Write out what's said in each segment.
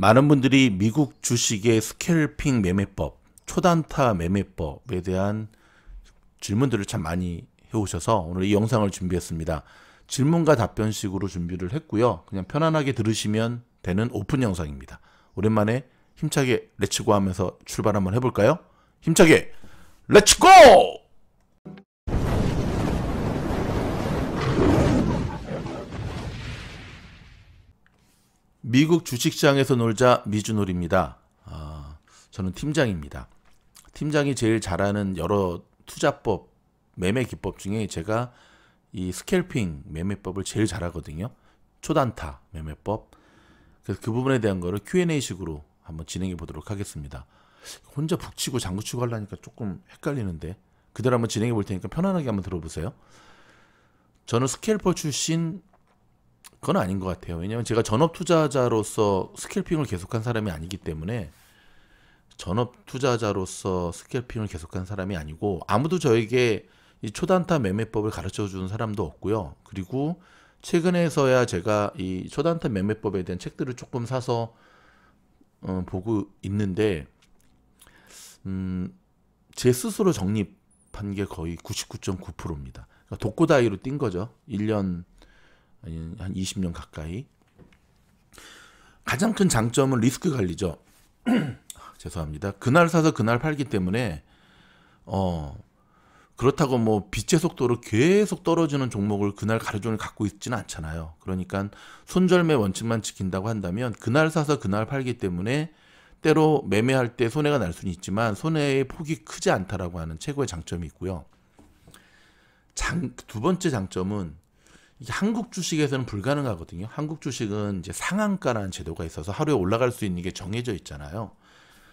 많은 분들이 미국 주식의 스캘핑 매매법, 초단타 매매법에 대한 질문들을 참 많이 해오셔서 오늘 이 영상을 준비했습니다. 질문과 답변식으로 준비를 했고요. 그냥 편안하게 들으시면 되는 오픈 영상입니다. 오랜만에 힘차게 렛츠고 하면서 출발 한번 해볼까요? 힘차게 렛츠고! 미국 주식시장에서 놀자 미주놀입니다. 아, 저는 팀장입니다. 팀장이 제일 잘하는 여러 투자법, 매매 기법 중에 제가 이 스캘핑 매매법을 제일 잘하거든요. 초단타 매매법. 그래서 그 부분에 대한 거를 Q&A식으로 한번 진행해 보도록 하겠습니다. 혼자 북치고 장구치고 하려니까 조금 헷갈리는데 그대로 한번 진행해 볼 테니까 편안하게 한번 들어보세요. 저는 스캘퍼 출신 그건 아닌 것 같아요. 왜냐하면 제가 전업 투자자로서 스캘핑을 계속한 사람이 아니기 때문에 전업 투자자로서 스캘핑을 계속한 사람이 아니고 아무도 저에게 이 초단타 매매법을 가르쳐 주는 사람도 없고요. 그리고 최근에서야 제가 이 초단타 매매법에 대한 책들을 조금 사서 어, 보고 있는데 음, 제 스스로 정립한 게 거의 99.9%입니다. 그러니까 독고다이로 뛴 거죠. 1년 한 20년 가까이. 가장 큰 장점은 리스크 관리죠. 아, 죄송합니다. 그날 사서 그날 팔기 때문에 어 그렇다고 뭐 빛의 속도로 계속 떨어지는 종목을 그날 가루 종일 갖고 있지는 않잖아요. 그러니까 손절매 원칙만 지킨다고 한다면 그날 사서 그날 팔기 때문에 때로 매매할 때 손해가 날 수는 있지만 손해의 폭이 크지 않다라고 하는 최고의 장점이 있고요. 장, 두 번째 장점은 이게 한국 주식에서는 불가능하거든요. 한국 주식은 이제 상한가라는 제도가 있어서 하루에 올라갈 수 있는 게 정해져 있잖아요.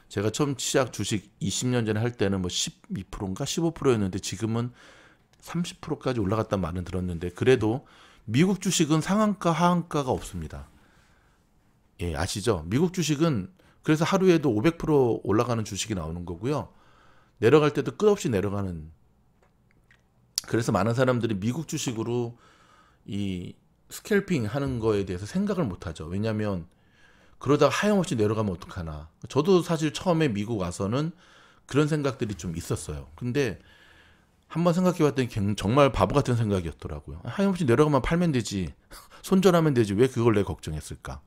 제가 처음 시작 주식 20년 전에 할 때는 뭐 12%인가 15%였는데 지금은 30%까지 올라갔단 말은 들었는데 그래도 미국 주식은 상한가 하한가가 없습니다. 예, 아시죠? 미국 주식은 그래서 하루에도 500% 올라가는 주식이 나오는 거고요. 내려갈 때도 끝없이 내려가는 그래서 많은 사람들이 미국 주식으로 이 스캘핑 하는 거에 대해서 생각을 못 하죠. 왜냐면 하 그러다가 하염없이 내려가면 어떡하나. 저도 사실 처음에 미국 와서는 그런 생각들이 좀 있었어요. 근데 한 번 생각해 봤더니 정말 바보 같은 생각이었더라고요. 하염없이 내려가면 팔면 되지. 손절하면 되지. 왜 그걸 내 걱정했을까?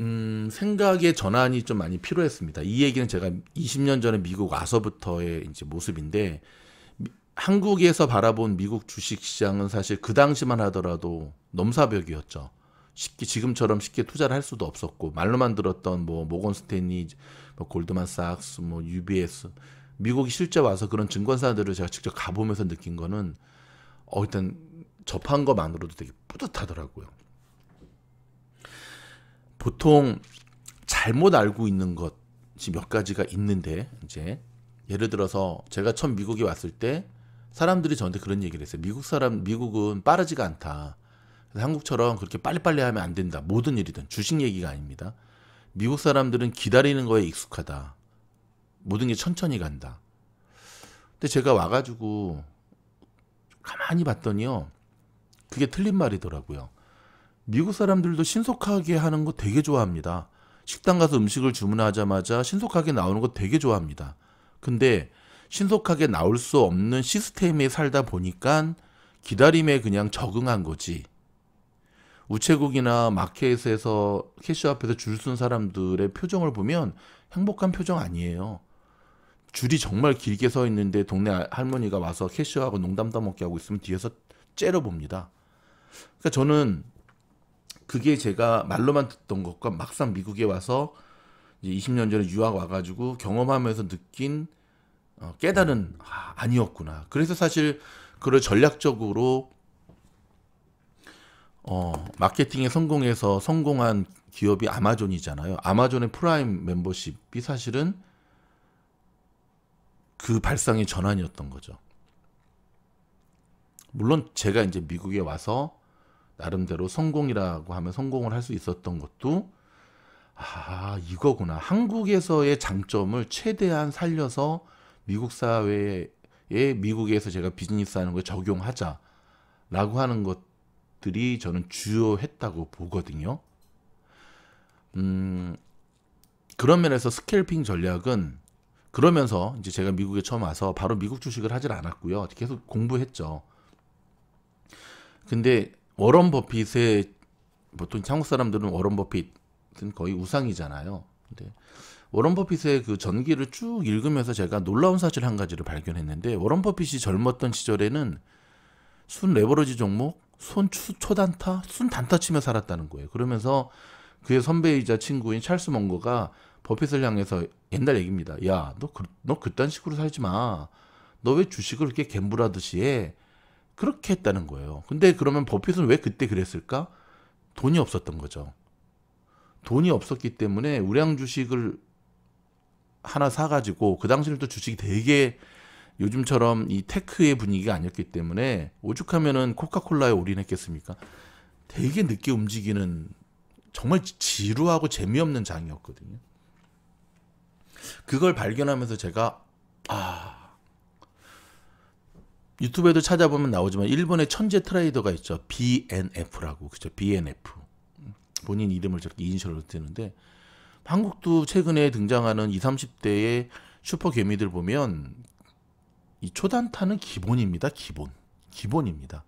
음, 생각의 전환이 좀 많이 필요했습니다. 이 얘기는 제가 20년 전에 미국 와서부터의 이제 모습인데 한국에서 바라본 미국 주식 시장은 사실 그 당시만 하더라도 넘사벽이었죠. 쉽게 지금처럼 쉽게 투자를 할 수도 없었고 말로만 들었던 뭐 모건 스탠리, 뭐 골드만삭스, 뭐 UBS 미국이 실제 와서 그런 증권사들을 제가 직접 가보면서 느낀 거는 어 일단 접한 것만으로도 되게 뿌듯하더라고요. 보통 잘못 알고 있는 것이 몇 가지가 있는데 이제 예를 들어서 제가 처음 미국에 왔을 때 사람들이 저한테 그런 얘기를 했어요. 미국 사람, 미국은 빠르지가 않다. 한국처럼 그렇게 빨리빨리 하면 안 된다. 모든 일이든 주식 얘기가 아닙니다. 미국 사람들은 기다리는 거에 익숙하다. 모든 게 천천히 간다. 근데 제가 와가지고 가만히 봤더니요. 그게 틀린 말이더라고요. 미국 사람들도 신속하게 하는 거 되게 좋아합니다. 식당 가서 음식을 주문하자마자 신속하게 나오는 거 되게 좋아합니다. 근데 신속하게 나올 수 없는 시스템에 살다 보니까 기다림에 그냥 적응한 거지. 우체국이나 마켓에서 캐시 앞에서 줄 쓴 사람들의 표정을 보면 행복한 표정 아니에요. 줄이 정말 길게 서 있는데 동네 아, 할머니가 와서 캐시하고 농담 떠먹게 하고 있으면 뒤에서 째려봅니다. 그러니까 저는 그게 제가 말로만 듣던 것과 막상 미국에 와서 이제 20년 전에 유학 와가지고 경험하면서 느낀 어, 깨달은 아, 니었구나 그래서 사실 그걸 전략적으로 어, 마케팅에 성공해서 성공한 기업이 아마존이잖아요. 아마존의 프라임 멤버십이 사실은 그 발상의 전환이었던 거죠. 물론 제가 이제 미국에 와서 나름대로 성공이라고 하면 성공을 할 수 있었던 것도 아, 이거구나. 한국에서의 장점을 최대한 살려서 미국 사회에 미국에서 제가 비즈니스 하는 걸 적용하자라고 하는 것들이 저는 주요했다고 보거든요. 음, 그런 면에서 스케일핑 전략은 그러면서 이제 제가 미국에 처음 와서 바로 미국 주식을 하질 않았고요. 계속 공부했죠. 근데 워런 버핏의 보통 한국 사람들은 워런 버핏은 거의 우상이잖아요. 근데 워런 버핏의 그 전기를 쭉 읽으면서 제가 놀라운 사실 한 가지를 발견했는데 워런 버핏이 젊었던 시절에는 순 레버러지 종목, 순 초단타, 순 단타 치며 살았다는 거예요. 그러면서 그의 선배이자 친구인 찰스 멍거가 버핏을 향해서 옛날 얘기입니다. 야, 너, 그, 너 그딴 식으로 살지 마. 너 왜 주식을 이렇게 갬불하듯이 해? 그렇게 했다는 거예요. 근데 그러면 버핏은 왜 그때 그랬을까? 돈이 없었던 거죠. 돈이 없었기 때문에 우량 주식을 하나 사가지고 그 당시는 또 주식이 되게 요즘처럼 이 테크의 분위기가 아니었기 때문에 오죽하면은 코카콜라에 올인했겠습니까? 되게 늦게 움직이는 정말 지루하고 재미없는 장이었거든요. 그걸 발견하면서 제가 아 유튜브에도 찾아보면 나오지만 일본의 천재 트레이더가 있죠. BNF라고 그죠? BNF 본인 이름을 저렇게 인셜로 뜨는데 한국도 최근에 등장하는 20, 30대의 슈퍼 개미들 보면 이 초단타는 기본입니다. 기본. 기본입니다.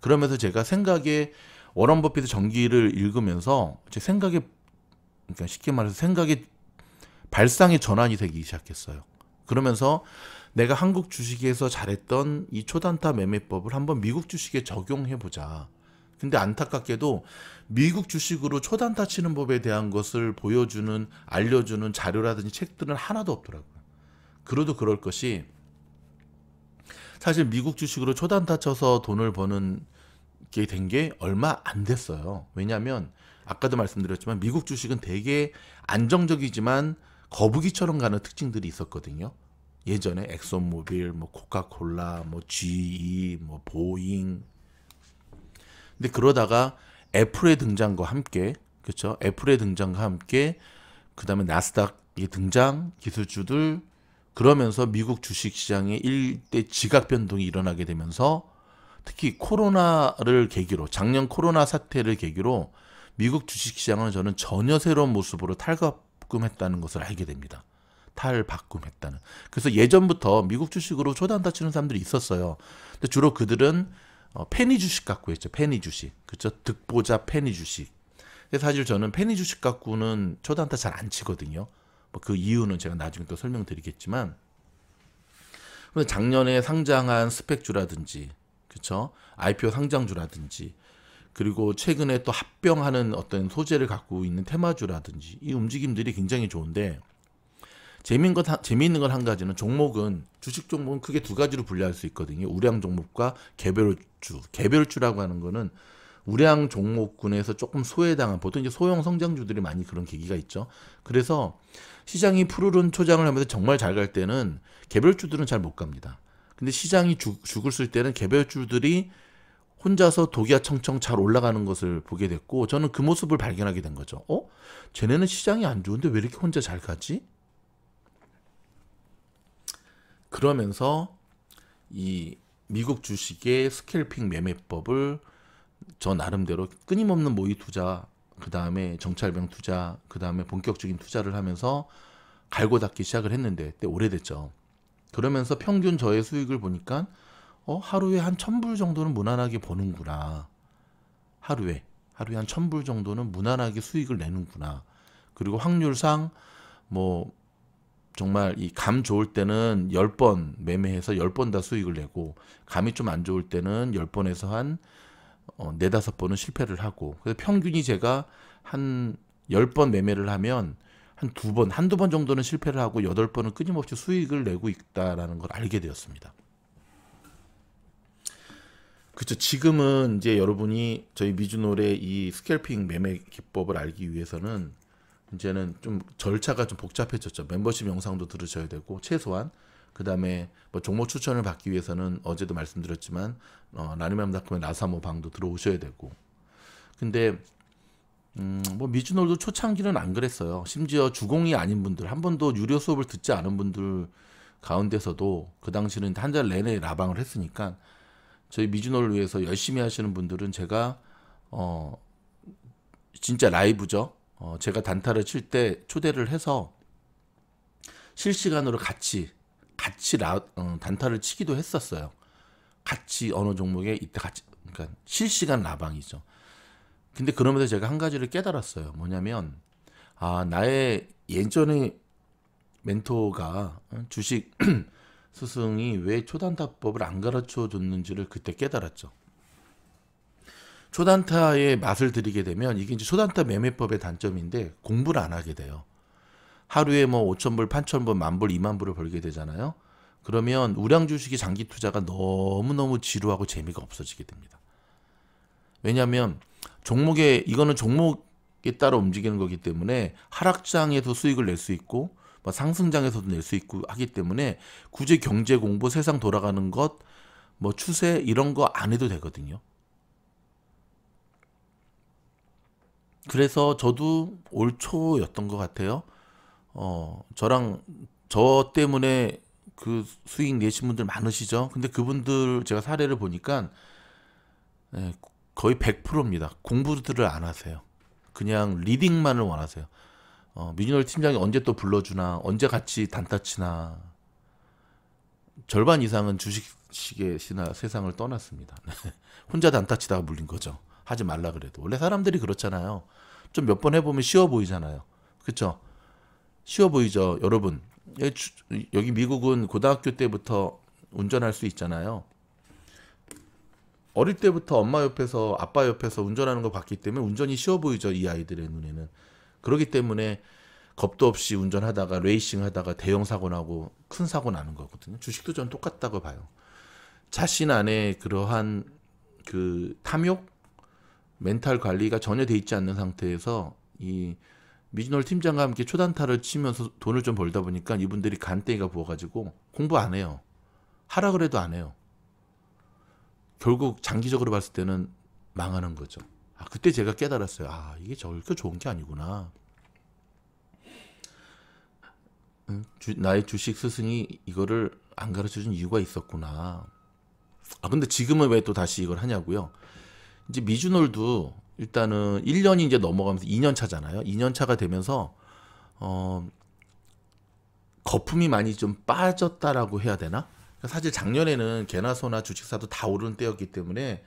그러면서 제가 생각에 워런 버핏의 전기를 읽으면서 제 생각에 그러니까 쉽게 말해서 생각에 발상의 전환이 되기 시작했어요. 그러면서 내가 한국 주식에서 잘했던 이 초단타 매매법을 한번 미국 주식에 적용해 보자. 근데 안타깝게도 미국 주식으로 초단타 치는 법에 대한 것을 보여주는 알려주는 자료라든지 책들은 하나도 없더라고요. 그래도 그럴 것이 사실 미국 주식으로 초단타 쳐서 돈을 버는 게 된 게 얼마 안 됐어요. 왜냐하면 아까도 말씀드렸지만 미국 주식은 되게 안정적이지만 거북이처럼 가는 특징들이 있었거든요. 예전에 엑소모빌, 뭐 코카콜라, 뭐 GE, 뭐 보잉, 근데 그러다가 애플의 등장과 함께 그렇죠? 애플의 등장과 함께 그 다음에 나스닥의 등장 기술주들 그러면서 미국 주식시장에 일대 지각 변동이 일어나게 되면서 특히 코로나를 계기로 작년 코로나 사태를 계기로 미국 주식시장은 저는 전혀 새로운 모습으로 탈바꿈했다는 것을 알게 됩니다. 탈바꿈했다는. 그래서 예전부터 미국 주식으로 초단 다치는 사람들이 있었어요. 근데 주로 그들은 어, 페니 주식 갖고 있죠. 페니 주식. 그렇죠? 득보자 페니 주식. 근데 사실 저는 페니 주식 갖고는 초단타 잘 안 치거든요. 뭐 그 이유는 제가 나중에 또 설명드리겠지만 근데 작년에 상장한 스펙주라든지 그쵸죠 IPO 상장주라든지 그리고 최근에 또 합병하는 어떤 소재를 갖고 있는 테마주라든지 이 움직임들이 굉장히 좋은데 재미있는 것, 재미있는 건 한 가지는 종목은 주식 종목은 크게 두 가지로 분류할 수 있거든요. 우량 종목과 개별주. 개별주라고 하는 거는 우량 종목군에서 조금 소외당한 보통 이제 소형 성장주들이 많이 그런 계기가 있죠. 그래서 시장이 푸르른 초장을 하면서 정말 잘 갈 때는 개별주들은 잘 못 갑니다. 근데 시장이 주, 죽을 쓸 때는 개별주들이 혼자서 독야청청 잘 올라가는 것을 보게 됐고 저는 그 모습을 발견하게 된 거죠. 어? 쟤네는 시장이 안 좋은데 왜 이렇게 혼자 잘 가지? 그러면서 이 미국 주식의 스캘핑 매매법을 저 나름대로 끊임없는 모의 투자, 그 다음에 정찰병 투자, 그 다음에 본격적인 투자를 하면서 갈고 닦기 시작을 했는데 그때 오래됐죠. 그러면서 평균 저의 수익을 보니까 어, 하루에 한 천불 정도는 무난하게 버는구나. 하루에 하루에 한 천불 정도는 무난하게 수익을 내는구나. 그리고 확률상 뭐 정말 이 감 좋을 때는 10번 매매해서 10번 다 수익을 내고 감이 좀 안 좋을 때는 10번에서 한 어, 4, 5번은 실패를 하고 그래서 평균이 제가 한 10번 매매를 하면 한 두 번, 한두 번 정도는 실패를 하고 8번은 끊임없이 수익을 내고 있다라는 걸 알게 되었습니다. 그렇죠. 지금은 이제 여러분이 저희 미주노의 이 스캘핑 매매 기법을 알기 위해서는 이제는 좀 절차가 좀 복잡해졌죠. 멤버십 영상도 들으셔야 되고 최소한 그 다음에 뭐 종목 추천을 받기 위해서는 어제도 말씀드렸지만 어, 라니맘닷컴의 나사모 방도 들어오셔야 되고 근데 음, 뭐 미주놀도 초창기는 안 그랬어요. 심지어 주공이 아닌 분들 한 번도 유료 수업을 듣지 않은 분들 가운데서도 그 당시는 한 달 내내 라방을 했으니까 저희 미주놀을 위해서 열심히 하시는 분들은 제가 어 진짜 라이브죠. 어, 제가 단타를 칠 때 초대를 해서 실시간으로 같이 같이 라, 어, 단타를 치기도 했었어요. 같이 어느 종목에 이때 같이 그러니까 실시간 라방이죠. 근데 그러면서 제가 한 가지를 깨달았어요. 뭐냐면 아 나의 예전의 멘토가 어, 주식 스승이 왜 초단타법을 안 가르쳐 줬는지를 그때 깨달았죠. 초단타의 맛을 드리게 되면 이게 이제 초단타 매매법의 단점인데 공부를 안 하게 돼요. 하루에 뭐 5천불, 8천불, 만불, 2만불을 벌게 되잖아요. 그러면 우량 주식이 장기 투자가 너무너무 지루하고 재미가 없어지게 됩니다. 왜냐하면 종목에 이거는 종목에 따라 움직이는 거기 때문에 하락장에서 수익을 낼 수 있고 뭐 상승장에서도 낼 수 있고 하기 때문에 굳이 경제 공부, 세상 돌아가는 것, 뭐 추세 이런 거 안 해도 되거든요. 그래서 저도 올 초였던 것 같아요. 어, 저랑 저 때문에 그 수익 내신 분들 많으시죠? 근데 그분들 제가 사례를 보니까 네, 거의 100%입니다. 공부들을 안 하세요. 그냥 리딩만을 원하세요. 어, 미니널 팀장이 언제 또 불러주나, 언제 같이 단타 치나. 절반 이상은 주식시계 시나 세상을 떠났습니다. 혼자 단타 치다가 물린 거죠. 하지 말라 그래도 원래 사람들이 그렇잖아요. 좀 몇 번 해보면 쉬워 보이잖아요. 그렇죠? 쉬워 보이죠, 여러분. 예, 여기 미국은 고등학교 때부터 운전할 수 있잖아요. 어릴 때부터 엄마 옆에서 아빠 옆에서 운전하는 걸 봤기 때문에 운전이 쉬워 보이죠, 이 아이들의 눈에는. 그러기 때문에 겁도 없이 운전하다가 레이싱 하다가 대형 사고 나고 큰 사고 나는 거거든요. 주식도 전 똑같다고 봐요. 자신 안에 그러한 그 탐욕 멘탈 관리가 전혀 돼 있지 않는 상태에서 이 미즈노 팀장과 함께 초단타를 치면서 돈을 좀 벌다 보니까 이분들이 간땡이가 부어가지고 공부 안 해요. 하라 그래도 안 해요. 결국 장기적으로 봤을 때는 망하는 거죠. 아, 그때 제가 깨달았어요. 아, 이게 저렇게 좋은 게 아니구나. 음, 주, 나의 주식 스승이 이거를 안 가르쳐 준 이유가 있었구나. 아, 근데 지금은 왜 또 다시 이걸 하냐고요? 이제 미주놀도 일단은 1년이 이제 넘어가면서 2년 차잖아요. 2년 차가 되면서 어 거품이 많이 좀 빠졌다라고 해야 되나? 사실 작년에는 개나 소나 주식사도 다 오른 때였기 때문에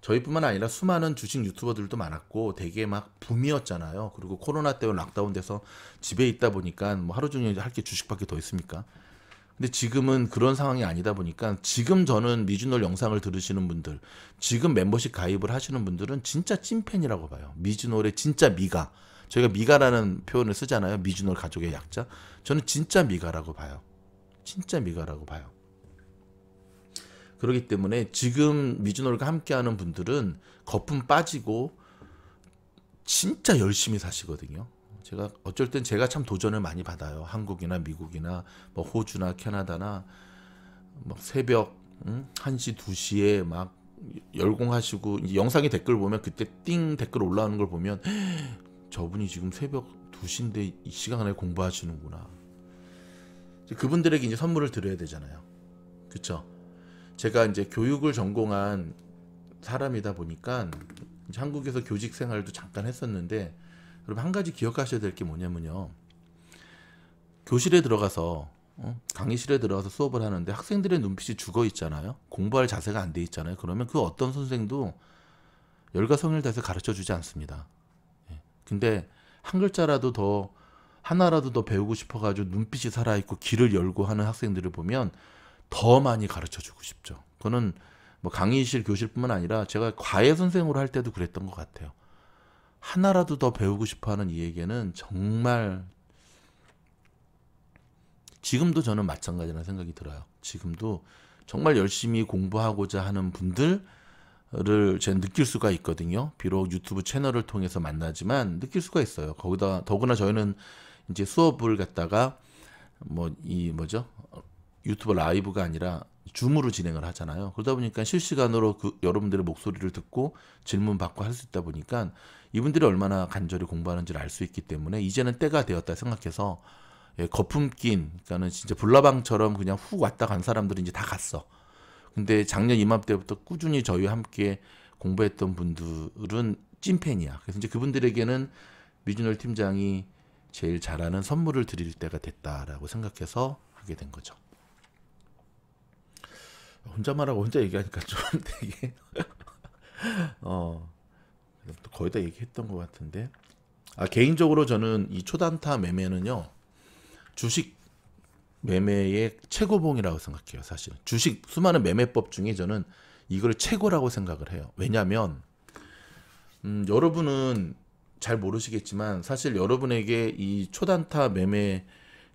저희뿐만 아니라 수많은 주식 유튜버들도 많았고 되게 막 붐이었잖아요. 그리고 코로나 때문에 락다운 돼서 집에 있다 보니까 뭐 하루 종일 할 게 주식밖에 더 있습니까? 근데 지금은 그런 상황이 아니다 보니까 지금 저는 미주놀 영상을 들으시는 분들, 지금 멤버십 가입을 하시는 분들은 진짜 찐팬이라고 봐요. 미주놀의 진짜 미가. 저희가 미가라는 표현을 쓰잖아요. 미주놀 가족의 약자. 저는 진짜 미가라고 봐요. 진짜 미가라고 봐요. 그렇기 때문에 지금 미주놀과 함께하는 분들은 거품 빠지고 진짜 열심히 사시거든요. 제가 어쩔 땐 제가 참 도전을 많이 받아요. 한국이나 미국이나 뭐 호주나 캐나다나 막 뭐 새벽 음? 1시, 2시에 막 열공하시고 영상에 댓글 보면 그때 띵 댓글 올라오는 걸 보면 저분이 지금 새벽 2시인데 이 시간에 공부하시는구나. 그분들에게 이제 선물을 드려야 되잖아요. 그쵸? 제가 이제 교육을 전공한 사람이다 보니까 한국에서 교직 생활도 잠깐 했었는데 그럼 한 가지 기억하셔야 될 게 뭐냐면요. 교실에 들어가서 어? 강의실에 들어가서 수업을 하는데 학생들의 눈빛이 죽어 있잖아요. 공부할 자세가 안 돼 있잖아요. 그러면 그 어떤 선생도 열과 성을 다해서 가르쳐 주지 않습니다. 예. 근데 한 글자라도 더 하나라도 더 배우고 싶어가지고 눈빛이 살아있고 길을 열고 하는 학생들을 보면 더 많이 가르쳐 주고 싶죠. 그거는 뭐 강의실 교실뿐만 아니라 제가 과외 선생으로 할 때도 그랬던 것 같아요. 하나라도 더 배우고 싶어하는 이에게는 정말 지금도 저는 마찬가지라는 생각이 들어요. 지금도 정말 열심히 공부하고자 하는 분들을 제가 느낄 수가 있거든요. 비록 유튜브 채널을 통해서 만나지만 느낄 수가 있어요. 거기다 더구나 저희는 이제 수업을 갖다가 뭐 이 뭐죠 유튜브 라이브가 아니라 줌으로 진행을 하잖아요. 그러다 보니까 실시간으로 그 여러분들의 목소리를 듣고 질문 받고 할 수 있다 보니까 이분들이 얼마나 간절히 공부하는지를 알 수 있기 때문에 이제는 때가 되었다 생각해서 예, 거품 낀 그러니까는 진짜 불나방처럼 그냥 훅 왔다 간 사람들이 이제 다 갔어. 근데 작년 이맘때부터 꾸준히 저희와 함께 공부했던 분들은 찐팬이야. 그래서 이제 그분들에게는 미준열 팀장이 제일 잘하는 선물을 드릴 때가 됐다라고 생각해서 하게 된 거죠. 혼자 말하고 혼자 얘기하니까 좀 되게 어 거의 다 얘기했던 것 같은데 아 개인적으로 저는 이 초단타 매매는요 주식 매매의 최고봉이라고 생각해요 사실은 주식 수많은 매매법 중에 저는 이걸 최고라고 생각을 해요 왜냐하면 음, 여러분은 잘 모르시겠지만 사실 여러분에게 이 초단타 매매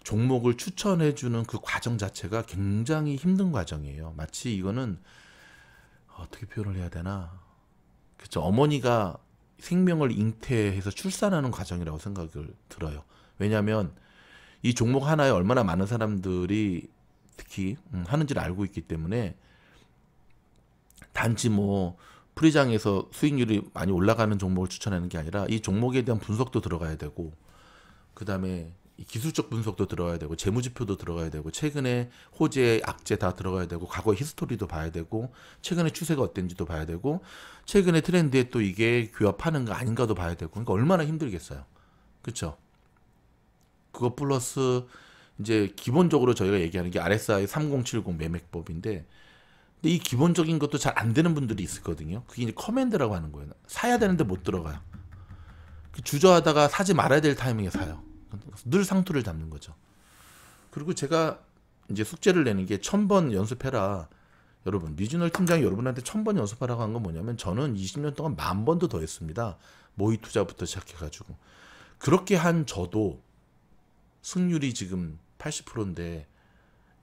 종목을 추천해 주는 그 과정 자체가 굉장히 힘든 과정이에요 마치 이거는 어떻게 표현을 해야 되나 그렇죠. 어머니가 생명을 잉태해서 출산하는 과정이라고 생각을 들어요. 왜냐하면 이 종목 하나에 얼마나 많은 사람들이 특히 음, 하는지를 알고 있기 때문에 단지 뭐 프리장에서 수익률이 많이 올라가는 종목을 추천하는 게 아니라 이 종목에 대한 분석도 들어가야 되고 그 다음에 기술적 분석도 들어가야 되고 재무지표도 들어가야 되고 최근에 호재 악재 다 들어가야 되고 과거 히스토리도 봐야 되고 최근에 추세가 어땠는지도 봐야 되고 최근에 트렌드에 또 이게 규합하는 거 아닌가도 봐야 되고 그러니까 얼마나 힘들겠어요 그쵸 그거 플러스 이제 기본적으로 저희가 얘기하는 게 RSI 3070 매매법인데 근데 이 기본적인 것도 잘 안 되는 분들이 있거든요 었 그게 이제 커맨드라고 하는 거예요 사야 되는데 못 들어가요 그 주저하다가 사지 말아야 될 타이밍에 사요 늘 상투를 잡는 거죠. 그리고 제가 이제 숙제를 내는 게 천 번 연습해라. 여러분, 리지널 팀장이 여러분한테 천 번 연습하라고 한 건 뭐냐면 저는 20년 동안 만 번도 더 했습니다. 모의 투자부터 시작해가지고. 그렇게 한 저도 승률이 지금 80%인데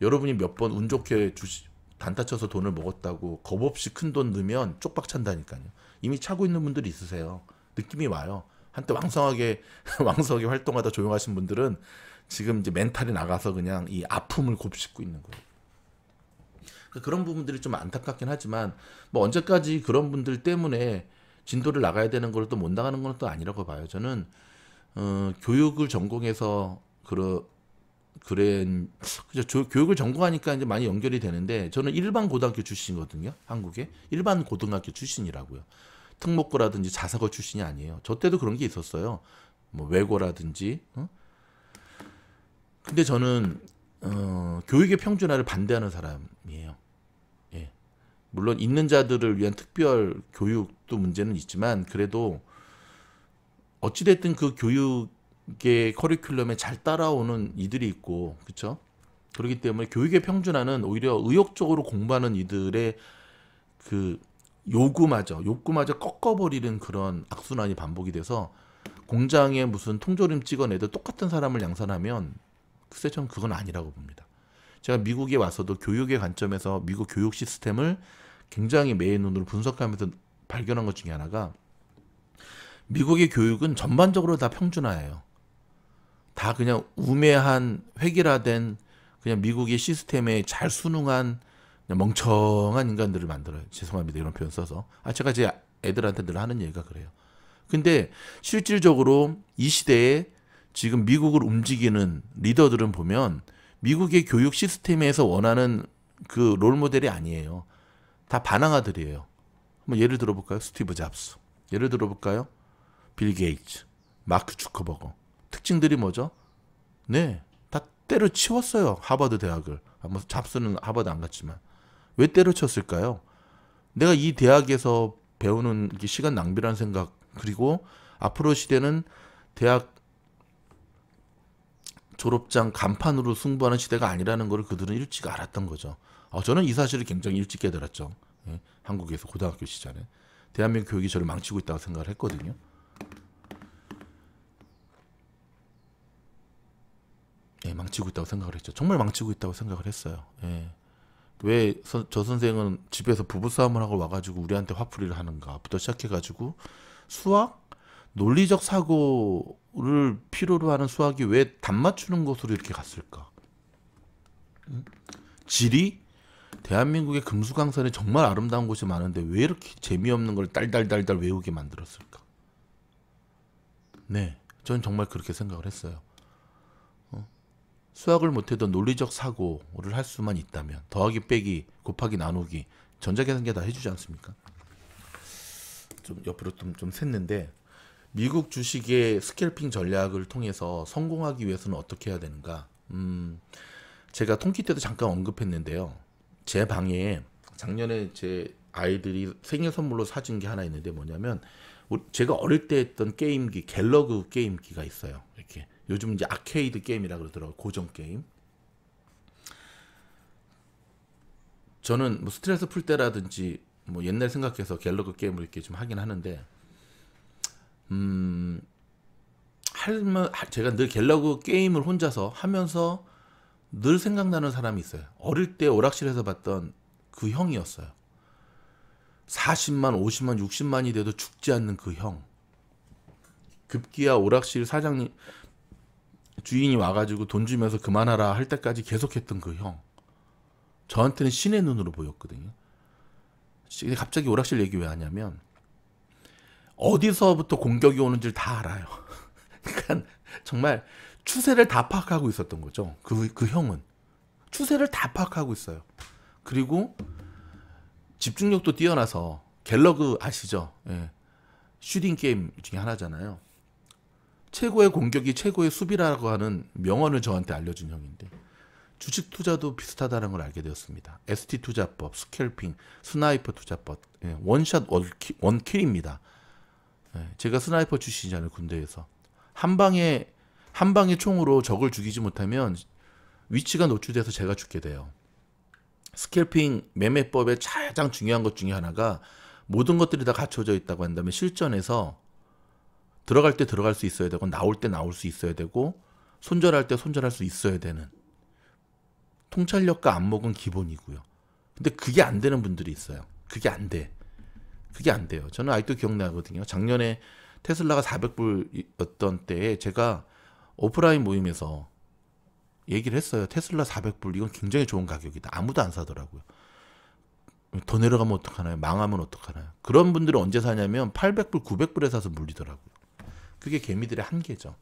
여러분이 몇 번 운 좋게 주시, 단타 쳐서 돈을 먹었다고 겁없이 큰 돈 넣으면 쪽박 찬다니까요. 이미 차고 있는 분들이 있으세요. 느낌이 와요. 한때 왕성하게 왕성하게 활동하다 조용하신 분들은 지금 이제 멘탈이 나가서 그냥 이 아픔을 곱씹고 있는 거예요. 그러니까 그런 부분들이 좀 안타깝긴 하지만 뭐 언제까지 그런 분들 때문에 진도를 나가야 되는 걸또못 나가는 건또 아니라고 봐요. 저는 어, 교육을 전공해서 그런 그래 그죠 교육을 전공하니까 이제 많이 연결이 되는데 저는 일반 고등학교 출신이거든요 한국에 일반 고등학교 출신이라고요 특목고라든지 자사고 출신이 아니에요. 저 때도 그런 게 있었어요. 뭐 외고라든지. 어? 근데 저는 어, 교육의 평준화를 반대하는 사람이에요. 예. 물론 있는 자들을 위한 특별 교육도 문제는 있지만 그래도 어찌됐든 그 교육의 커리큘럼에 잘 따라오는 이들이 있고 그렇죠? 그렇기 때문에 교육의 평준화는 오히려 의욕적으로 공부하는 이들의 그 요구마저 욕구마저 꺾어버리는 그런 악순환이 반복이 돼서 공장에 무슨 통조림 찍어내도 똑같은 사람을 양산하면 글쎄 전 그건 아니라고 봅니다. 제가 미국에 와서도 교육의 관점에서 미국 교육 시스템을 굉장히 매의 눈으로 분석하면서 발견한 것 중에 하나가 미국의 교육은 전반적으로 다 평준화예요. 다 그냥 우매한 획일화된 그냥 미국의 시스템에 잘 순응한 멍청한 인간들을 만들어요. 죄송합니다. 이런 표현 써서. 아, 제가 제 애들한테 늘 하는 얘기가 그래요. 근데 실질적으로 이 시대에 지금 미국을 움직이는 리더들은 보면 미국의 교육 시스템에서 원하는 그 롤모델이 아니에요. 다 반항아들이에요. 한번 예를 들어볼까요? 스티브 잡스. 예를 들어볼까요? 빌 게이츠, 마크 주커버거. 특징들이 뭐죠? 네, 다 때려치웠어요. 하버드 대학을. 아, 뭐 잡스는 하버드 안 갔지만. 왜 때려쳤을까요? 내가 이 대학에서 배우는 시간 낭비라는 생각 그리고 앞으로 시대는 대학 졸업장 간판으로 승부하는 시대가 아니라는 것을 그들은 일찍 알았던 거죠. 어, 저는 이 사실을 굉장히 일찍 깨달았죠. 예, 한국에서 고등학교 시절에 대한민국 교육이 저를 망치고 있다고 생각을 했거든요. 예, 망치고 있다고 생각을 했죠. 정말 망치고 있다고 생각을 했어요. 예. 왜저 선생은 집에서 부부싸움을 하고 와가지고 우리한테 화풀이를 하는가부터 시작해가지고 수학? 논리적 사고를 필요로 하는 수학이 왜답 맞추는 것으로 이렇게 갔을까? 지리? 대한민국의 금수강산에 정말 아름다운 곳이 많은데 왜 이렇게 재미없는 걸 딸딸딸딸 외우게 만들었을까? 네, 저는 정말 그렇게 생각을 했어요. 수학을 못해도 논리적 사고를 할 수만 있다면 더하기 빼기 곱하기 나누기 전자계산기 다 해주지 않습니까? 좀 옆으로 좀, 좀 샜는데 미국 주식의 스캘핑 전략을 통해서 성공하기 위해서는 어떻게 해야 되는가? 음, 제가 통키 때도 잠깐 언급했는데요. 제 방에 작년에 제 아이들이 생일 선물로 사준 게 하나 있는데 뭐냐면 제가 어릴 때 했던 게임기 갤러그 게임기가 있어요. 이렇게 요즘 이제 아케이드 게임이라 그러더라고 고정 게임. 저는 뭐 스트레스 풀 때라든지 뭐 옛날 생각해서 갤러그 게임을 이렇게 좀 하긴 하는데 음 할만 제가 늘 갤러그 게임을 혼자서 하면서 늘 생각나는 사람이 있어요. 어릴 때 오락실에서 봤던 그 형이었어요. 40만, 50만, 60만이 돼도 죽지 않는 그 형. 급기야 오락실 사장님 주인이 와가지고 돈 주면서 그만하라 할 때까지 계속했던 그 형. 저한테는 신의 눈으로 보였거든요. 갑자기 오락실 얘기 왜 하냐면 어디서부터 공격이 오는지를 다 알아요. 그러니까 정말 추세를 다 파악하고 있었던 거죠. 그, 그 형은. 추세를 다 파악하고 있어요. 그리고 집중력도 뛰어나서 갤러그 아시죠? 예. 슈팅 게임 중에 하나잖아요. 최고의 공격이 최고의 수비라고 하는 명언을 저한테 알려준 형인데 주식 투자도 비슷하다는 걸 알게 되었습니다. ST 투자법, 스캘핑, 스나이퍼 투자법, 예, 원샷 원킬, 입니다 예, 제가 스나이퍼 출신이잖아요, 군대에서. 한 방에, 한 방에 총으로 적을 죽이지 못하면 위치가 노출돼서 제가 죽게 돼요. 스캘핑 매매법의 가장 중요한 것 중에 하나가 모든 것들이 다 갖춰져 있다고 한다면 실전에서 들어갈 때 들어갈 수 있어야 되고 나올 때 나올 수 있어야 되고 손절할 때 손절할 수 있어야 되는 통찰력과 안목은 기본이고요. 근데 그게 안 되는 분들이 있어요. 그게 안 돼. 그게 안 돼요. 저는 아직도 기억나거든요. 작년에 테슬라가 400불이었던 때에 제가 오프라인 모임에서 얘기를 했어요. 테슬라 400불 이건 굉장히 좋은 가격이다. 아무도 안 사더라고요. 더 내려가면 어떡하나요? 망하면 어떡하나요? 그런 분들은 언제 사냐면 800불, 900불에 사서 물리더라고요. 그게 개미들의 한계죠.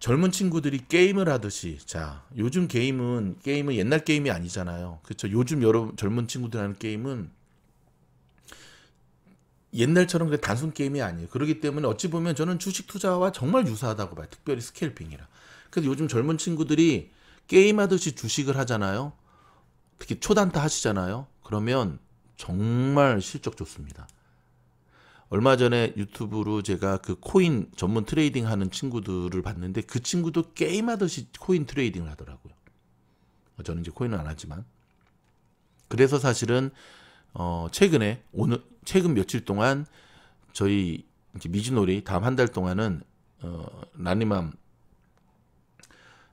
젊은 친구들이 게임을 하듯이 자 요즘 게임은 게임은 옛날 게임이 아니잖아요. 그렇죠. 요즘 여러분 젊은 친구들 하는 게임은 옛날처럼 그 단순 게임이 아니에요. 그렇기 때문에 어찌 보면 저는 주식 투자와 정말 유사하다고 봐요. 특별히 스케일핑이라. 그래서 요즘 젊은 친구들이 게임하듯이 주식을 하잖아요. 특히 초단타 하시잖아요. 그러면 정말 실적 좋습니다. 얼마 전에 유튜브로 제가 그 코인 전문 트레이딩 하는 친구들을 봤는데 그 친구도 게임하듯이 코인 트레이딩을 하더라고요. 어, 저는 이제 코인은 안 하지만. 그래서 사실은 어 최근에 오늘 최근 며칠 동안 저희 이제 미즈놀이 다음 한 달 동안은 어 라니맘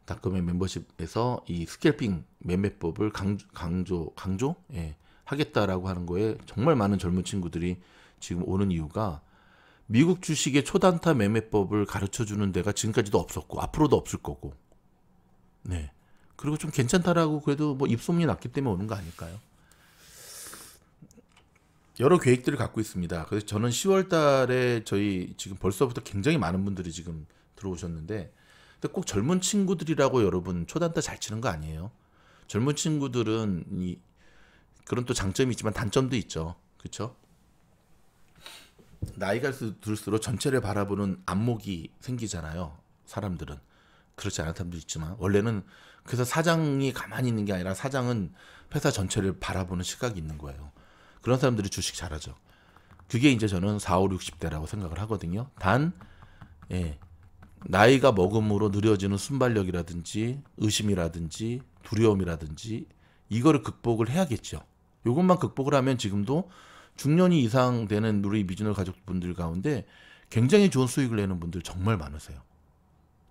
닷컴의 멤버십에서 이 스캘핑 매매법을 강조 강조 강조 예, 하겠다라고 하는 거에 정말 많은 젊은 친구들이 지금 오는 이유가 미국 주식의 초단타 매매법을 가르쳐 주는 데가 지금까지도 없었고 앞으로도 없을 거고. 네. 그리고 좀 괜찮다라고 그래도 뭐 입소문이 났기 때문에 오는 거 아닐까요? 여러 계획들을 갖고 있습니다. 그래서 저는 10월 달에 저희 지금 벌써부터 굉장히 많은 분들이 지금 들어오셨는데 근데 꼭 젊은 친구들이라고 여러분 초단타 잘 치는 거 아니에요. 젊은 친구들은 이 그런 또 장점이 있지만 단점도 있죠. 그렇죠? 나이가 들수록 전체를 바라보는 안목이 생기잖아요. 사람들은 그렇지 않은 사람도 있지만 원래는 그래서 사장이 가만히 있는 게 아니라 사장은 회사 전체를 바라보는 시각이 있는 거예요. 그런 사람들이 주식 잘하죠. 그게 이제 저는 4, 5, 60대라고 생각을 하거든요. 단 예, 나이가 먹음으로 느려지는 순발력이라든지 의심이라든지 두려움이라든지 이거를 극복을 해야겠죠. 이것만 극복을 하면 지금도 중년이 이상 되는 우리 미주노 가족분들 가운데 굉장히 좋은 수익을 내는 분들 정말 많으세요.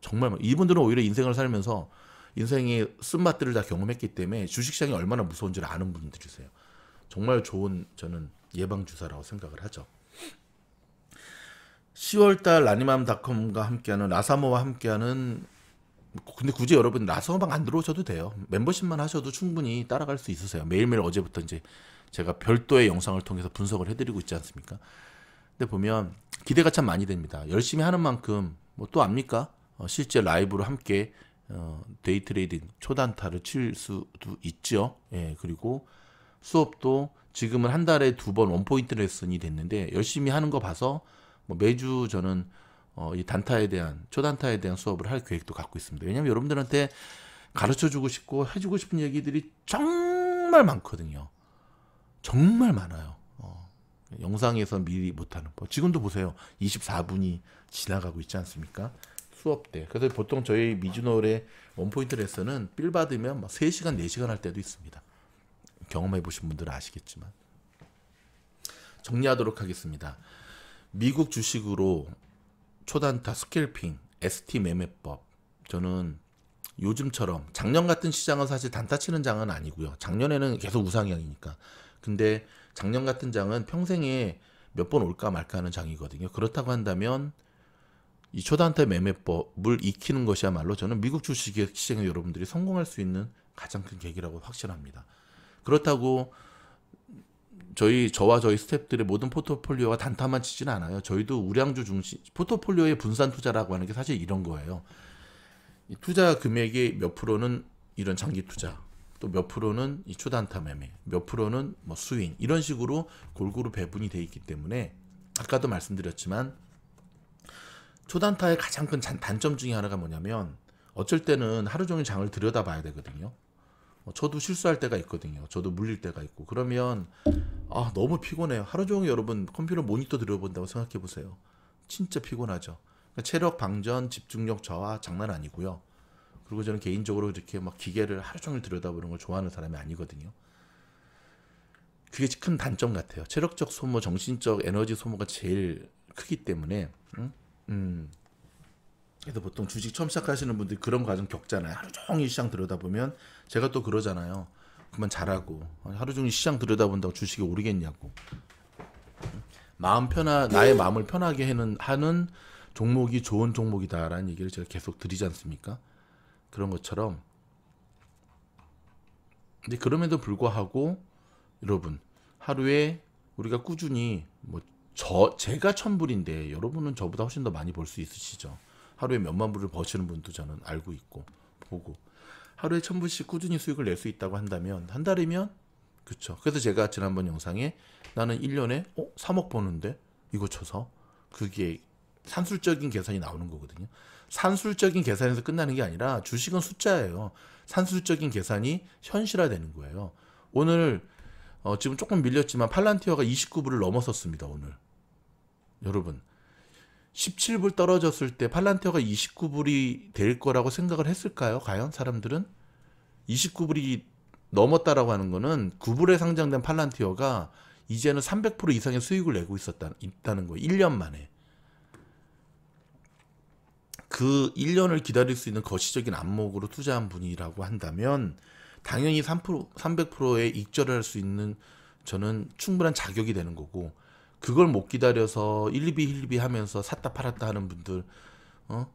정말 많... 이분들은 오히려 인생을 살면서 인생의 쓴맛들을 다 경험했기 때문에 주식시장이 얼마나 무서운지를 아는 분들이세요. 정말 좋은 저는 예방 주사라고 생각을 하죠. 10월달 라니맘닷컴과 함께하는 라사모와 함께하는 근데 굳이 여러분 라사모방 안 들어오셔도 돼요. 멤버십만 하셔도 충분히 따라갈 수 있으세요. 매일매일 어제부터 이제 제가 별도의 영상을 통해서 분석을 해드리고 있지 않습니까? 근데 보면 기대가 참 많이 됩니다. 열심히 하는 만큼 뭐또 압니까? 어, 실제 라이브로 함께 어, 데이 트레이딩 초단타를 칠 수도 있죠. 예, 그리고 수업도 지금은 한 달에 두 번 원포인트 레슨이 됐는데 열심히 하는 거 봐서 뭐 매주 저는 어, 이 단타에 대한 초단타에 대한 수업을 할 계획도 갖고 있습니다. 왜냐하면 여러분들한테 가르쳐 주고 싶고 해주고 싶은 얘기들이 정말 많거든요. 정말 많아요. 어, 영상에서 미리 못하는 법. 지금도 보세요. 24분이 지나가고 있지 않습니까? 수업 때. 그래서 보통 저희 미주노의 원포인트 레슨은 빌 받으면 막 3시간, 4시간 할 때도 있습니다. 경험해 보신 분들은 아시겠지만. 정리하도록 하겠습니다. 미국 주식으로 초단타 스켈핑, ST 매매법. 저는 요즘처럼 작년 같은 시장은 사실 단타 치는 장은 아니고요. 작년에는 계속 우상향이니까 근데 작년 같은 장은 평생에 몇 번 올까 말까 하는 장이거든요. 그렇다고 한다면 이 초단타 매매법을 익히는 것이야말로 저는 미국 주식의 시장에 여러분들이 성공할 수 있는 가장 큰 계기라고 확신합니다 그렇다고 저희 저와 저희 스탭들의 모든 포트폴리오가 단타만 치지는 않아요. 저희도 우량주 중심 포트폴리오의 분산 투자라고 하는 게 사실 이런 거예요. 투자 금액의 몇 프로는 이런 장기 투자, 또몇 프로는 이 초단타 매매, 몇 프로는 뭐 스윙 이런 식으로 골고루 배분이 돼 있기 때문에 아까도 말씀드렸지만 초단타의 가장 큰 단점 중에 하나가 뭐냐면 어쩔 때는 하루 종일 장을 들여다봐야 되거든요. 뭐 저도 실수할 때가 있거든요. 저도 물릴 때가 있고 그러면 아 너무 피곤해요. 하루 종일 여러분 컴퓨터 모니터 들여본다고 생각해 보세요. 진짜 피곤하죠. 그러니까 체력 방전, 집중력 저하 장난 아니고요. 그리고 저는 개인적으로 이렇게 막 기계를 하루 종일 들여다보는 걸 좋아하는 사람이 아니거든요. 그게 큰 단점 같아요. 체력적 소모, 정신적 에너지 소모가 제일 크기 때문에 음, 음. 그래서 보통 주식 처음 시작하시는 분들이 그런 과정 겪잖아요. 하루 종일 시장 들여다보면 제가 또 그러잖아요. 그만 잘하고 하루 종일 시장 들여다본다고 주식이 오르겠냐고. 마음 편하 나의 마음을 편하게 하는 하는 종목이 좋은 종목이다라는 얘기를 제가 계속 드리지 않습니까? 그런 것처럼 근데 그럼에도 불구하고 여러분 하루에 우리가 꾸준히 뭐 저 제가 천불인데 여러분은 저보다 훨씬 더 많이 벌 수 있으시죠. 하루에 몇만 불을 버시는 분도 저는 알고 있고 보고 하루에 천불씩 꾸준히 수익을 낼 수 있다고 한다면 한 달이면 그쵸. 그래서 제가 지난번 영상에 나는 1년에 어? 3억 버는데 이거 쳐서 그게 산술적인 계산이 나오는 거거든요. 산술적인 계산에서 끝나는 게 아니라 주식은 숫자예요. 산술적인 계산이 현실화되는 거예요. 오늘 어, 지금 조금 밀렸지만 팔란티어가 29불을 넘어섰습니다. 오늘 여러분 17불 떨어졌을 때 팔란티어가 29불이 될 거라고 생각을 했을까요? 과연 사람들은 29불이 넘었다라고 하는 거는 9불에 상장된 팔란티어가 이제는 300% 이상의 수익을 내고 있었다 있다는 거예요. 1년 만에. 그 1년을 기다릴 수 있는 거시적인 안목으로 투자한 분이라고 한다면 당연히 3% 0 0에 익절을 할 수 있는 저는 충분한 자격이 되는 거고 그걸 못 기다려서 1리비 1리비 하면서 샀다 팔았다 하는 분들 어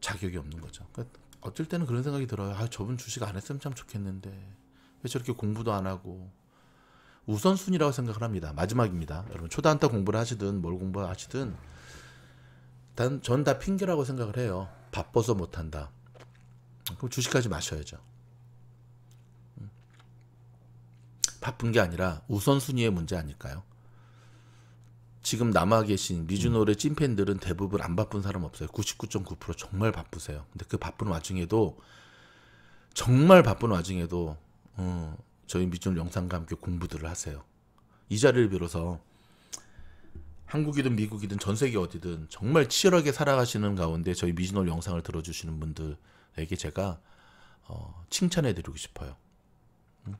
자격이 없는 거죠. 그러니까 어쩔 때는 그런 생각이 들어요. 아 저분 주식 안 했으면 참 좋겠는데 왜 저렇게 공부도 안 하고 우선순위라고 생각을 합니다. 마지막입니다. 여러분 초단타 공부를 하시든 뭘 공부하시든 를 전다 핑계라고 생각을 해요. 바빠서 못한다. 그럼 주식까지 마셔야죠. 음. 바쁜 게 아니라 우선순위의 문제 아닐까요? 지금 남아 계신 미주노래 음. 찐팬들은 대부분 안 바쁜 사람 없어요. 99.9% 정말 바쁘세요. 근데 그 바쁜 와중에도 정말 바쁜 와중에도 어, 저희 미주노 영상과 함께 공부들을 하세요. 이 자리를 빌어서 한국이든 미국이든 전 세계 어디든 정말 치열하게 살아가시는 가운데 저희 미진홀 영상을 들어주시는 분들에게 제가 어, 칭찬해드리고 싶어요. 응?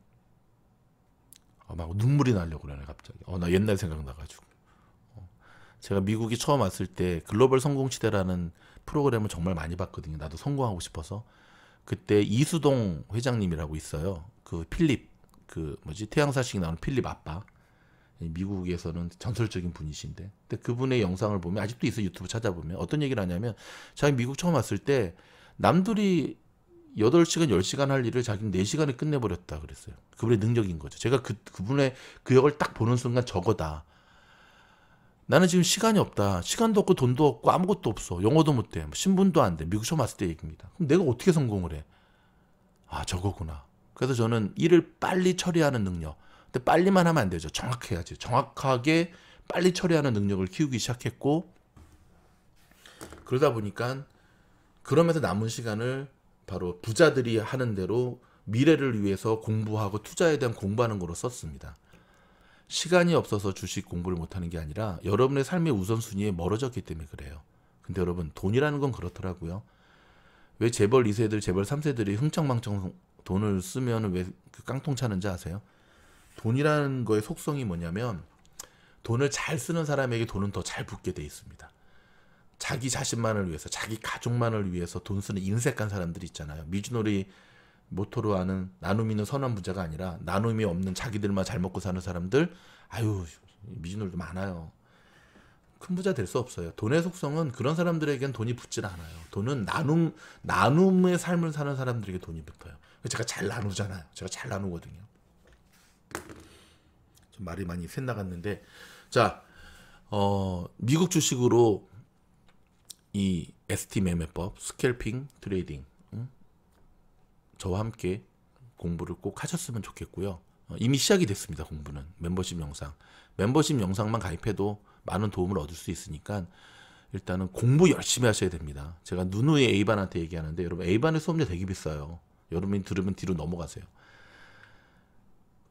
어, 막 눈물이 나려고 그러네 갑자기. 어, 나 옛날 생각나가지고. 어, 제가 미국이 처음 왔을 때 글로벌 성공시대라는 프로그램을 정말 많이 봤거든요. 나도 성공하고 싶어서. 그때 이수동 회장님이라고 있어요. 그 필립, 그 뭐지 태양사식 나오는 필립 아빠. 미국에서는 전설적인 분이신데 근데 그분의 영상을 보면 아직도 있어 유튜브 찾아보면 어떤 얘기를 하냐면 자기 미국 처음 왔을 때 남들이 8시간1 0시간할 일을 자기는 4시간에 끝내버렸다 그랬어요. 그분의 능력인 거죠. 제가 그, 그분의 그 역을 딱 보는 순간 저거다. 나는 지금 시간이 없다. 시간도 없고 돈도 없고 아무것도 없어. 영어도 못 돼. 뭐 신분도 안 돼. 미국 처음 왔을 때 얘기입니다. 그럼 내가 어떻게 성공을 해? 아, 저거구나. 그래서 저는 일을 빨리 처리하는 능력. 근데 빨리만 하면 안 되죠. 정확해야지. 정확하게 빨리 처리하는 능력을 키우기 시작했고 그러다 보니까 그러면서 남은 시간을 바로 부자들이 하는 대로 미래를 위해서 공부하고 투자에 대한 공부하는 거로 썼습니다. 시간이 없어서 주식 공부를 못하는 게 아니라 여러분의 삶의 우선순위에 멀어졌기 때문에 그래요. 근데 여러분 돈이라는 건 그렇더라고요. 왜 재벌 2세들, 재벌 3세들이 흥청망청 돈을 쓰면 왜 그 깡통 차는지 아세요? 돈이라는 거의 속성이 뭐냐면 돈을 잘 쓰는 사람에게 돈은 더 잘 붙게 돼 있습니다. 자기 자신만을 위해서, 자기 가족만을 위해서 돈 쓰는 인색한 사람들이 있잖아요. 미주노리 모토로 하는 나눔 있는 선한 부자가 아니라 나눔이 없는 자기들만 잘 먹고 사는 사람들, 아유, 미주노리도 많아요. 큰 부자 될 수 없어요. 돈의 속성은 그런 사람들에겐 돈이 붙질 않아요. 돈은 나눔, 나눔의 삶을 사는 사람들에게 돈이 붙어요. 제가 잘 나누잖아요. 제가 잘 나누거든요. 좀 말이 많이 샜 나갔는데 자 어, 미국 주식으로 이 ST 매매법, 스캘핑 트레이딩 응? 저와 함께 공부를 꼭 하셨으면 좋겠고요. 어, 이미 시작이 됐습니다. 공부는 멤버십 영상, 멤버십 영상만 가입해도 많은 도움을 얻을 수 있으니까 일단은 공부 열심히 하셔야 됩니다. 제가 누누이 A반한테 얘기하는데 여러분 A반의 수업료 되게 비싸요. 여러분이 들으면 뒤로 넘어가세요.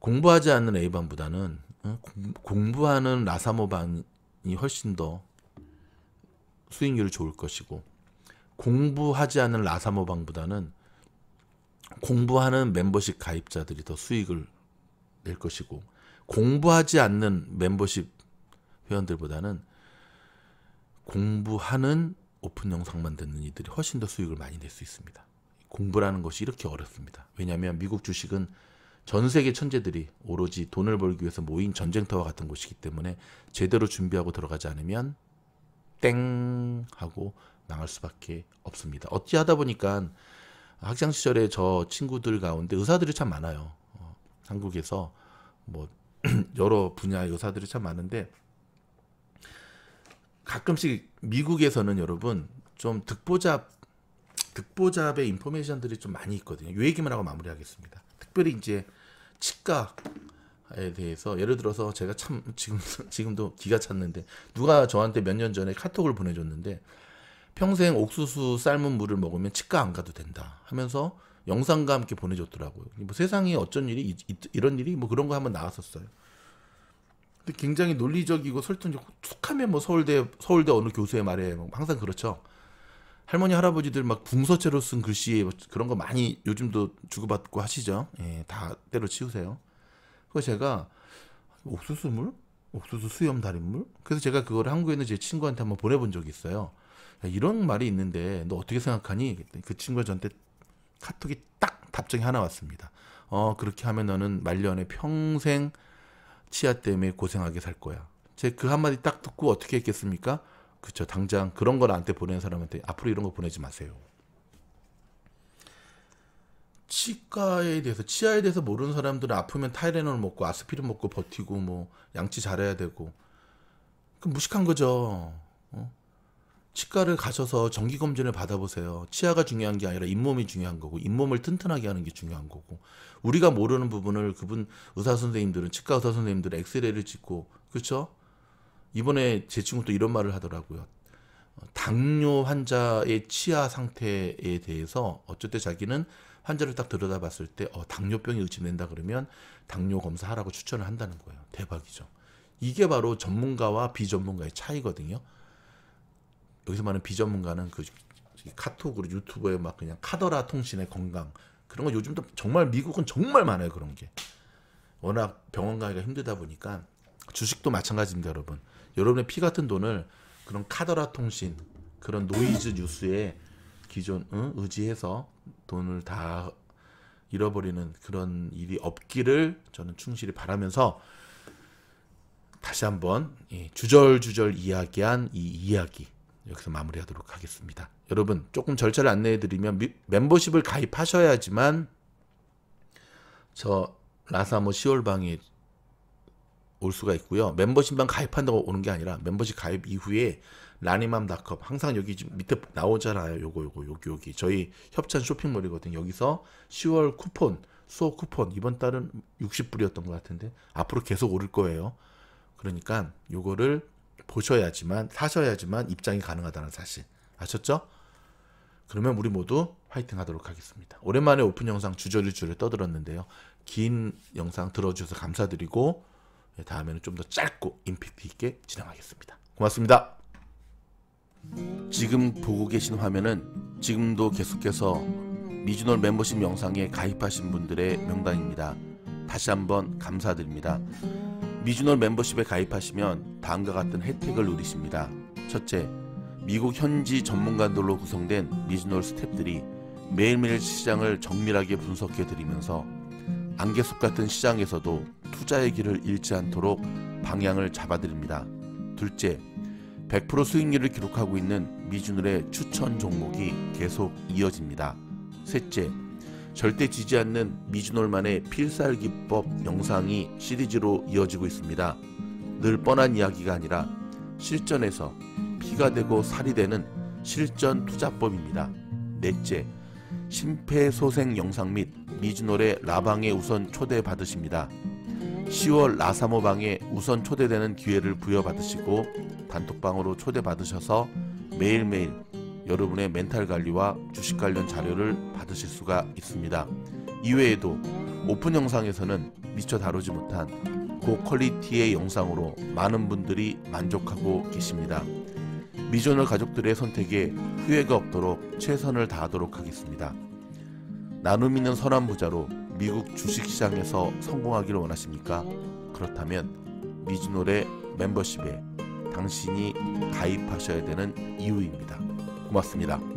공부하지 않는 A반보다는 어, 공부하는 라사모반이 훨씬 더 수익률이 좋을 것이고 공부하지 않는 라사모반보다는 공부하는 멤버십 가입자들이 더 수익을 낼 것이고 공부하지 않는 멤버십 회원들보다는 공부하는 오픈 영상만 듣는 이들이 훨씬 더 수익을 많이 낼 수 있습니다. 공부라는 것이 이렇게 어렵습니다. 왜냐하면 미국 주식은 전 세계 천재들이 오로지 돈을 벌기 위해서 모인 전쟁터와 같은 곳이기 때문에 제대로 준비하고 들어가지 않으면 땡 하고 망할 수밖에 없습니다. 어찌하다 보니까 학창 시절에 저 친구들 가운데 의사들이 참 많아요. 어, 한국에서 뭐 여러 분야의 의사들이 참 많은데 가끔씩 미국에서는 여러분 좀 득보잡 득보잡의 인포메이션들이 좀 많이 있거든요. 요 얘기만 하고 마무리하겠습니다. 특별히 이제 치과에 대해서 예를 들어서 제가 참 지금 지금도 기가 찼는데 누가 저한테 몇 년 전에 카톡을 보내줬는데 평생 옥수수 삶은 물을 먹으면 치과 안 가도 된다 하면서 영상과 함께 보내줬더라고요. 뭐 세상에 어쩐 일이 이, 이런 일이 뭐 그런 거 한번 나왔었어요. 근데 굉장히 논리적이고 설득력 툭하면 뭐 서울대 서울대 어느 교수의 말에 뭐 항상 그렇죠. 할머니 할아버지들 막 붕서체로 쓴 글씨 그런 거 많이 요즘도 주고받고 하시죠. 예, 다 때로 치우세요. 그거 제가 옥수수물, 옥수수 수염 달인물. 그래서 제가 그걸 한국에 있는 제 친구한테 한번 보내본 적이 있어요. 야, 이런 말이 있는데 너 어떻게 생각하니? 그 친구가 저한테 카톡이 딱 답장이 하나 왔습니다. 어 그렇게 하면 너는 말년에 평생 치아 때문에 고생하게 살 거야. 제 그 한마디 딱 듣고 어떻게 했겠습니까? 그렇죠. 당장 그런 걸 나한테 보내는 사람한테 앞으로 이런 거 보내지 마세요. 치과에 대해서 치아에 대해서 모르는 사람들은 아프면 타이레놀 먹고 아스피린 먹고 버티고 뭐 양치 잘해야 되고 그 무식한 거죠. 어? 치과를 가셔서 정기 검진을 받아보세요. 치아가 중요한 게 아니라 잇몸이 중요한 거고 잇몸을 튼튼하게 하는 게 중요한 거고 우리가 모르는 부분을 그분 의사 선생님들은 치과 의사 선생님들은 엑스레이를 찍고 그렇죠? 이번에 제 친구 도 이런 말을 하더라고요. 어, 당뇨 환자의 치아 상태에 대해서 어쨌든 자기는 환자를 딱 들여다봤을 때 어, 당뇨병이 의심된다 그러면 당뇨 검사하라고 추천을 한다는 거예요. 대박이죠. 이게 바로 전문가와 비전문가의 차이거든요. 여기서 말하는 비전문가는 그 카톡으로 유튜브에 막 그냥 카더라 통신의 건강 그런 거 요즘도 정말 미국은 정말 많아요 그런 게 워낙 병원 가기가 힘들다 보니까 주식도 마찬가지입니다 여러분 여러분의 피 같은 돈을 그런 카더라 통신 그런 노이즈 뉴스에 기존 응? 어, 의지해서 돈을 다 잃어버리는 그런 일이 없기를 저는 충실히 바라면서 다시 한번 예, 주절주절 이야기한 이 이야기 여기서 마무리하도록 하겠습니다. 여러분 조금 절차를 안내해드리면 멤버십을 가입하셔야지만 저 라사모 시월방이 올 수가 있고요. 멤버십만 가입한다고 오는 게 아니라 멤버십 가입 이후에 라니맘닷컴 항상 여기 밑에 나오잖아요. 요거 요거 여기 여기 저희 협찬 쇼핑몰이거든요. 여기서 10월 쿠폰 수업 쿠폰 이번 달은 60불이었던 것 같은데 앞으로 계속 오를 거예요. 그러니까 요거를 보셔야지만 사셔야지만 입장이 가능하다는 사실 아셨죠? 그러면 우리 모두 화이팅 하도록 하겠습니다. 오랜만에 오픈 영상 주저리 주를 떠들었는데요. 긴 영상 들어주셔서 감사드리고 네, 다음에는 좀 더 짧고 임팩트 있게 진행하겠습니다. 고맙습니다. 지금 보고 계신 화면은 지금도 계속해서 미주놀 멤버십 영상에 가입하신 분들의 명단입니다. 다시 한번 감사드립니다. 미주놀 멤버십에 가입하시면 다음과 같은 혜택을 누리십니다. 첫째, 미국 현지 전문가들로 구성된 미주놀 스탭들이 매일매일 시장을 정밀하게 분석해 드리면서 안개속 같은 시장에서도 투자의 길을 잃지 않도록 방향을 잡아드립니다. 둘째, 100% 수익률을 기록하고 있는 미준울의 추천 종목이 계속 이어집니다. 셋째, 절대 지지 않는 미준홀만의 필살기법 영상이 시리즈로 이어지고 있습니다. 늘 뻔한 이야기가 아니라 실전에서 피가 되고 살이 되는 실전 투자법입니다. 넷째, 심폐소생 영상 및 미준홀의 라방에 우선 초대받으십니다. 10월 라사모방에 우선 초대되는 기회를 부여받으시고 단톡방으로 초대받으셔서 매일매일 여러분의 멘탈 관리와 주식 관련 자료를 받으실 수가 있습니다. 이외에도 오픈 영상에서는 미처 다루지 못한 고퀄리티의 영상으로 많은 분들이 만족하고 계십니다. 미존을 가족들의 선택에 후회가 없도록 최선을 다하도록 하겠습니다. 나눔 있는 선한 부자로 미국 주식시장에서 성공하기를 원하십니까? 그렇다면 미즈노의 멤버십에 당신이 가입하셔야 되는 이유입니다. 고맙습니다.